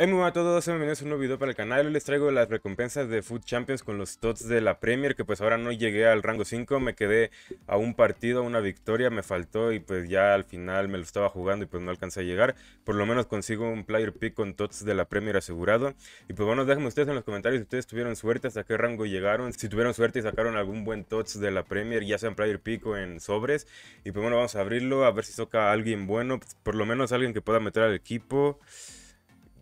Hey a todos, bienvenidos a un nuevo video para el canal, hoy les traigo las recompensas de Food Champions con los tots de la Premier que pues ahora no llegué al rango 5, me quedé a un partido, a una victoria, me faltó y pues ya al final me lo estaba jugando y pues no alcancé a llegar, por lo menos consigo un player pick con tots de la Premier asegurado y pues bueno déjenme ustedes en los comentarios si ustedes tuvieron suerte, hasta qué rango llegaron, si tuvieron suerte y sacaron algún buen tots de la Premier, ya sea en player pick o en sobres y pues bueno vamos a abrirlo a ver si toca a alguien bueno, por lo menos alguien que pueda meter al equipo...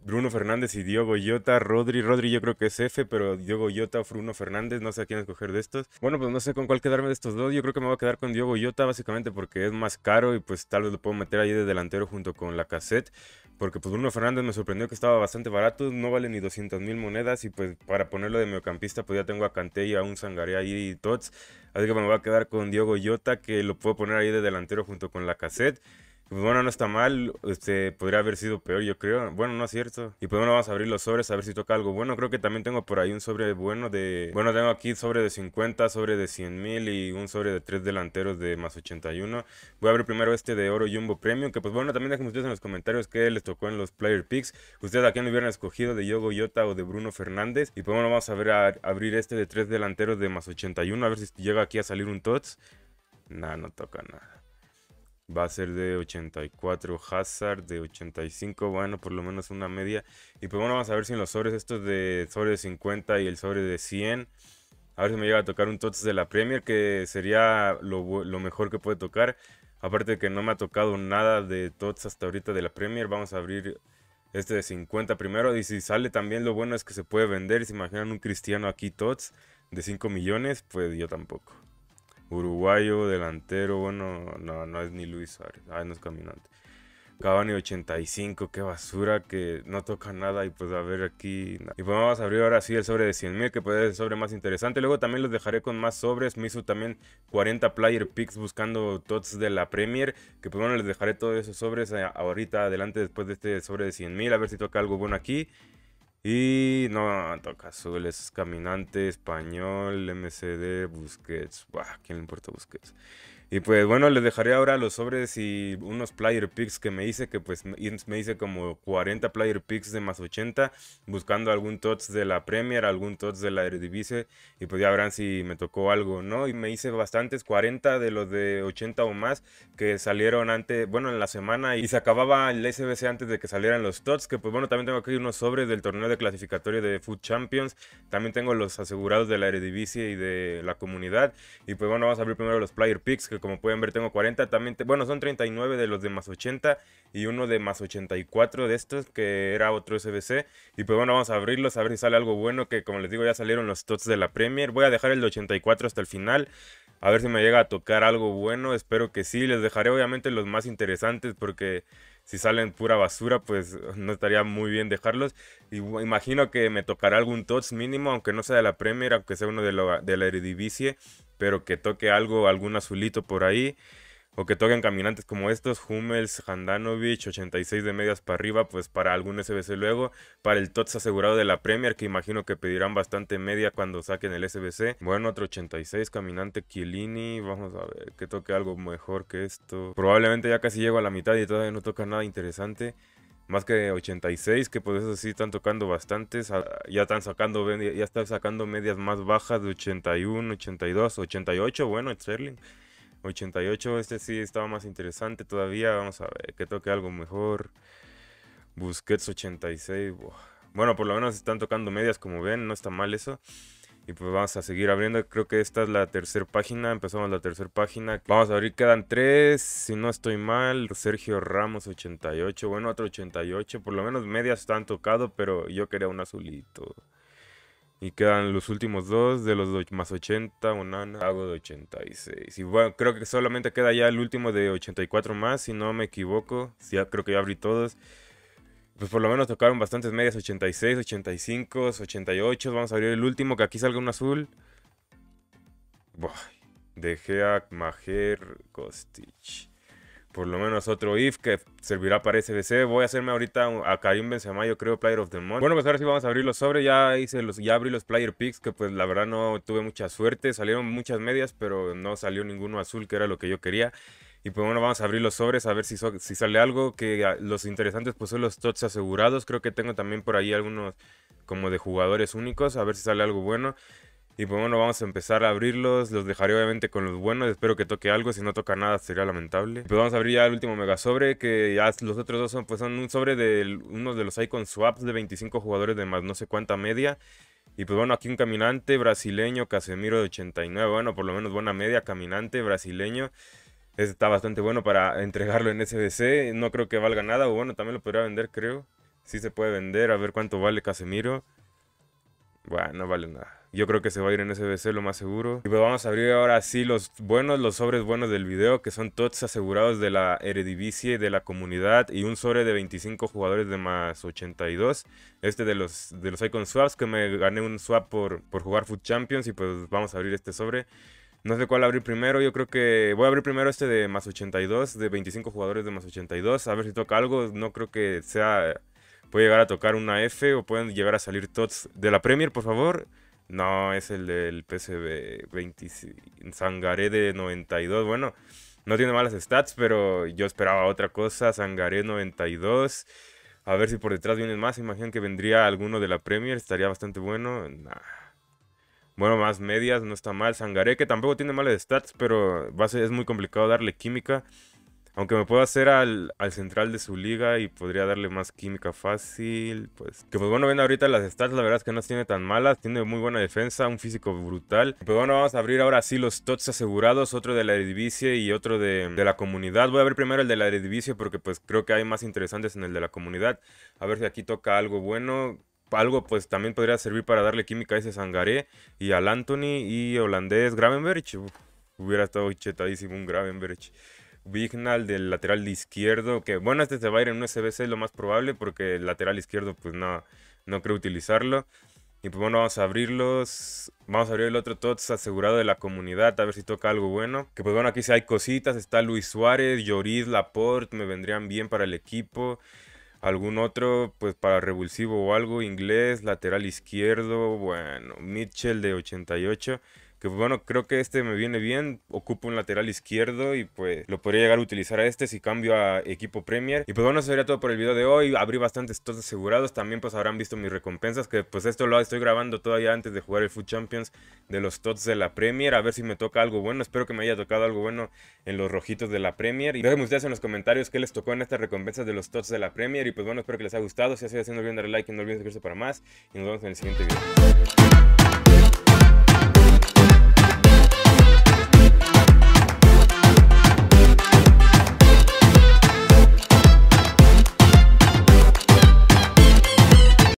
Bruno Fernández y Diego Iota, Rodri, Rodri yo creo que es F, pero Diogo Iota, Bruno Fernández, no sé a quién escoger de estos. Bueno, pues no sé con cuál quedarme de estos dos, yo creo que me voy a quedar con Diego Iota básicamente porque es más caro y pues tal vez lo puedo meter ahí de delantero junto con la cassette, porque pues Bruno Fernández me sorprendió que estaba bastante barato, no vale ni 200 mil monedas y pues para ponerlo de mediocampista pues ya tengo a Canté y a un Sangaré ahí y Tots, así que me voy a quedar con Diego Iota que lo puedo poner ahí de delantero junto con la cassette. Pues, bueno, no está mal, este, podría haber sido peor, yo creo. Bueno, no es cierto. Y pues bueno, vamos a abrir los sobres a ver si toca algo bueno. Creo que también tengo por ahí un sobre bueno de... Bueno, tengo aquí sobre de 50, sobre de 100 mil y un sobre de tres delanteros de más 81. Voy a abrir primero este de Oro Jumbo Premium, que pues bueno, también dejen ustedes en los comentarios qué les tocó en los Player Picks. Ustedes aquí quién hubieran escogido, de Yogo Yota o de Bruno Fernández. Y pues bueno, vamos a ver abrir este de tres delanteros de más 81, a ver si llega aquí a salir un TOTS. Nah, no toca nada va a ser de 84 Hazard, de 85, bueno, por lo menos una media. Y pues bueno, vamos a ver si en los sobres estos de sobre de 50 y el sobre de 100, a ver si me llega a tocar un TOTS de la Premier, que sería lo, lo mejor que puede tocar. Aparte de que no me ha tocado nada de TOTS hasta ahorita de la Premier, vamos a abrir este de 50 primero. Y si sale también, lo bueno es que se puede vender. Si imaginan un cristiano aquí TOTS de 5 millones, pues yo tampoco. Uruguayo, delantero, bueno, no, no es ni Luis Suárez, ay, no es caminante. Cavani 85, qué basura, que no toca nada y pues a ver aquí. Y pues vamos a abrir ahora sí el sobre de 100.000, que puede ser el sobre más interesante. Luego también los dejaré con más sobres. Me hizo también 40 player picks buscando tots de la Premier, que pues bueno, les dejaré todos esos sobres eh, ahorita adelante después de este sobre de 100.000, a ver si toca algo bueno aquí. Y no, toca azul, es caminante, español, MCD, Busquets. ¿quién le importa Busquets? Y pues bueno, les dejaré ahora los sobres y unos player picks que me hice, que pues me hice como 40 player picks de más 80, buscando algún tots de la Premier, algún tots de la Eredivisie, y pues ya verán si me tocó algo, ¿no? Y me hice bastantes, 40 de los de 80 o más, que salieron antes, bueno, en la semana, y se acababa el SBC antes de que salieran los tots, que pues bueno, también tengo aquí unos sobres del torneo de clasificatorio de Food Champions, también tengo los asegurados de la Eredivisie y de la comunidad, y pues bueno, vamos a abrir primero los player picks, como pueden ver tengo 40, también, bueno, son 39 de los de más 80 y uno de más 84 de estos que era otro SBC. Y pues bueno, vamos a abrirlos, a ver si sale algo bueno, que como les digo ya salieron los tots de la Premier. Voy a dejar el de 84 hasta el final. A ver si me llega a tocar algo bueno, espero que sí. Les dejaré obviamente los más interesantes porque si salen pura basura, pues no estaría muy bien dejarlos. Y imagino que me tocará algún TOTS mínimo, aunque no sea de la Premier, aunque sea uno de, lo, de la Eredivisie pero que toque algo, algún azulito por ahí, o que toquen caminantes como estos, Hummels, Handanovic, 86 de medias para arriba, pues para algún SBC luego, para el TOTS asegurado de la Premier, que imagino que pedirán bastante media cuando saquen el SBC. Bueno, otro 86, caminante Chiellini, vamos a ver que toque algo mejor que esto. Probablemente ya casi llego a la mitad y todavía no toca nada interesante más que 86, que por pues, eso sí están tocando bastantes, ah, ya están sacando, ya sacando medias más bajas de 81, 82, 88, bueno, Sterling. 88, este sí estaba más interesante todavía, vamos a ver, que toque algo mejor. Busquets 86, bueno, por lo menos están tocando medias como ven, no está mal eso. Y pues vamos a seguir abriendo. Creo que esta es la tercera página. Empezamos la tercera página. Vamos a abrir. Quedan tres. Si no estoy mal. Sergio Ramos 88. Bueno, otro 88. Por lo menos medias están tocado. Pero yo quería un azulito. Y quedan los últimos dos. De los más 80. Onana. Hago de 86. Y bueno, creo que solamente queda ya el último de 84 más. Si no me equivoco. creo que ya abrí todos pues por lo menos tocaron bastantes medias 86, 85, 88. Vamos a abrir el último, que aquí salga un azul. Buah, dejé a Majer Gostich. Por lo menos otro if que servirá para SBC. Voy a hacerme ahorita a Karim Benzema, yo creo, Player of the Month. Bueno, pues ahora sí vamos a abrir los sobres. Ya hice los, ya abrí los Player Picks, que pues la verdad no tuve mucha suerte. Salieron muchas medias, pero no salió ninguno azul, que era lo que yo quería. Y pues bueno, vamos a abrir los sobres a ver si, si sale algo. Que los interesantes pues son los tots asegurados. Creo que tengo también por ahí algunos como de jugadores únicos. A ver si sale algo bueno. Y pues bueno, vamos a empezar a abrirlos. Los dejaré obviamente con los buenos. Espero que toque algo. Si no toca nada sería lamentable. Pues vamos a abrir ya el último mega sobre. Que ya los otros dos son, pues son un sobre de uno de los icon swaps de 25 jugadores de más no sé cuánta media. Y pues bueno, aquí un caminante brasileño, Casemiro de 89. Bueno, por lo menos buena media, caminante brasileño está bastante bueno para entregarlo en SBC. No creo que valga nada. O bueno, también lo podría vender, creo. Sí se puede vender. A ver cuánto vale Casemiro. Bueno, no vale nada. Yo creo que se va a ir en SBC, lo más seguro. Y pues vamos a abrir ahora sí los buenos, los sobres buenos del video, que son todos asegurados de la Eredivisie, de la comunidad, y un sobre de 25 jugadores de más 82. Este de los, de los Icon Swaps, que me gané un swap por, por jugar Food Champions, y pues vamos a abrir este sobre. No sé cuál abrir primero. Yo creo que voy a abrir primero este de más 82, de 25 jugadores de más 82. A ver si toca algo. No creo que sea. Puede llegar a tocar una F o pueden llegar a salir tots de la Premier, por favor. No, es el del PCB 20, Sangaré de 92. Bueno, no tiene malas stats, pero yo esperaba otra cosa. Sangaré 92. A ver si por detrás vienen más. Imagino que vendría alguno de la Premier. Estaría bastante bueno. Nah. Bueno, más medias, no está mal. Sangaré, que tampoco tiene malas stats, pero es muy complicado darle química. Aunque me puedo hacer al, central de su liga y podría darle más química fácil. Pues que pues bueno, ven ahorita las stats, la verdad es que no tiene tan malas. Tiene muy buena defensa, un físico brutal. Pero bueno, vamos a abrir ahora sí los tots asegurados. Otro de la Eredivisie y otro de, la comunidad. Voy a ver primero el de la Eredivisie porque pues creo que hay más interesantes en el de la comunidad. A ver si aquí toca algo bueno algo pues también podría servir para darle química a ese Sangaré y al Anthony y holandés Gravenberch. hubiera estado chetadísimo un Gravenberch. Vignal del lateral de izquierdo, que bueno, este se va a ir en un SBC lo más probable porque el lateral izquierdo pues no, no creo utilizarlo. Y pues bueno, vamos a abrirlos. Vamos a abrir el otro TOTS asegurado de la comunidad, a ver si toca algo bueno. Que pues bueno, aquí sí hay cositas. Está Luis Suárez, Lloris, Laporte, me vendrían bien para el equipo algún otro, pues para revulsivo o algo, inglés, lateral izquierdo, bueno, Mitchell de 88 que bueno, creo que este me viene bien, Ocupo un lateral izquierdo y pues lo podría llegar a utilizar a este si cambio a equipo Premier. Y pues bueno, eso sería todo por el video de hoy, abrí bastantes TOTS asegurados, también pues habrán visto mis recompensas, que pues esto lo estoy grabando todavía antes de jugar el Food Champions de los tots de la Premier, a ver si me toca algo bueno, espero que me haya tocado algo bueno en los rojitos de la Premier. Y déjenme ustedes en los comentarios qué les tocó en estas recompensas de los tots de la Premier y pues bueno, espero que les haya gustado, si así sido no olviden darle like y no olviden suscribirse para más y nos vemos en el siguiente video.